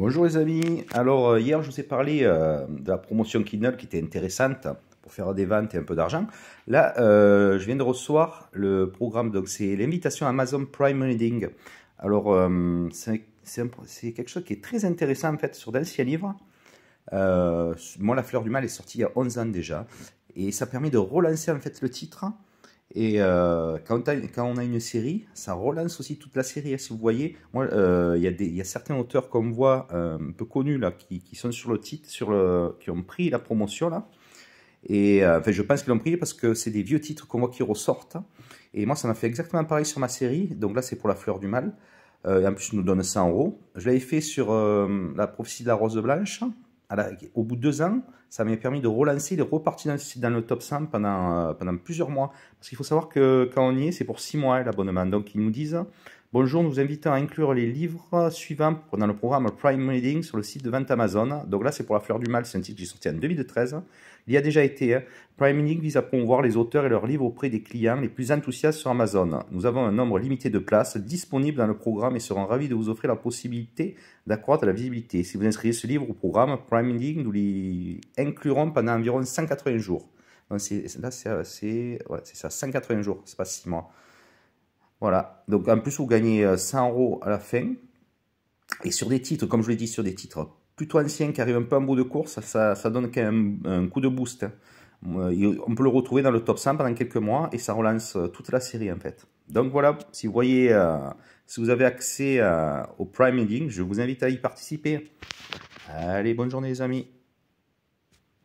Bonjour les amis, alors euh, hier je vous ai parlé euh, de la promotion Kindle qui était intéressante pour faire des ventes et un peu d'argent. Là euh, je viens de recevoir le programme, donc c'est l'invitation Amazon Prime Reading. Alors c'est quelque chose qui est très intéressant en fait sur d'anciens livres. moi La Fleur du Mal est sortie il y a 11 ans déjà et ça permet de relancer en fait le titre et euh, quand, on a une série, ça relance aussi toute la série. Hein, si vous voyez, euh, il y, a certains auteurs qu'on voit euh, un peu connus là, qui, sont sur le titre, sur qui ont pris la promotion là. Et je pense qu'ils l'ont pris parce que c'est des vieux titres qu'on voit qui ressortent. Hein. Et moi, ça m'a fait exactement pareil sur ma série. Donc là, c'est pour la fleur du mal. et en plus, ils nous donne 100 euros. Je l'avais fait sur la prophétie de la rose blanche au bout de deux ans, ça m'a permis de relancer, de repartir dans, le top 100 pendant, euh, pendant plusieurs mois. Parce qu'il faut savoir que quand on y est, c'est pour six mois l'abonnement. Donc ils nous disent, Bonjour, nous vous invitons à inclure les livres suivants dans le programme Prime Reading sur le site de vente Amazon. Donc là, c'est pour La Fleur du Mal, c'est un titre qui sorti en 2013. Il y a déjà été. Hein. Prime Reading vise à promouvoir les auteurs et leurs livres auprès des clients les plus enthousiastes sur Amazon. Nous avons un nombre limité de places disponibles dans le programme et serons ravis de vous offrir la possibilité d'accroître la visibilité. Si vous inscrivez ce livre au programme Prime Reading, nous l'y inclurons pendant environ 180 jours. là, c'est ça, 180 jours, c'est pas 6 mois. Voilà. Donc en plus, vous gagnez 100 euh, euros à la fin. Et sur des titres, comme je l'ai dit, sur des titres plutôt anciens qui arrivent un peu en bout de course, ça, donne quand même un, coup de boost. Hein. Euh, on peut le retrouver dans le top 100 pendant quelques mois et ça relance euh, toute la série en fait. Donc voilà, si vous voyez, si vous avez accès au Prime Ending, je vous invite à y participer. Allez, bonne journée les amis.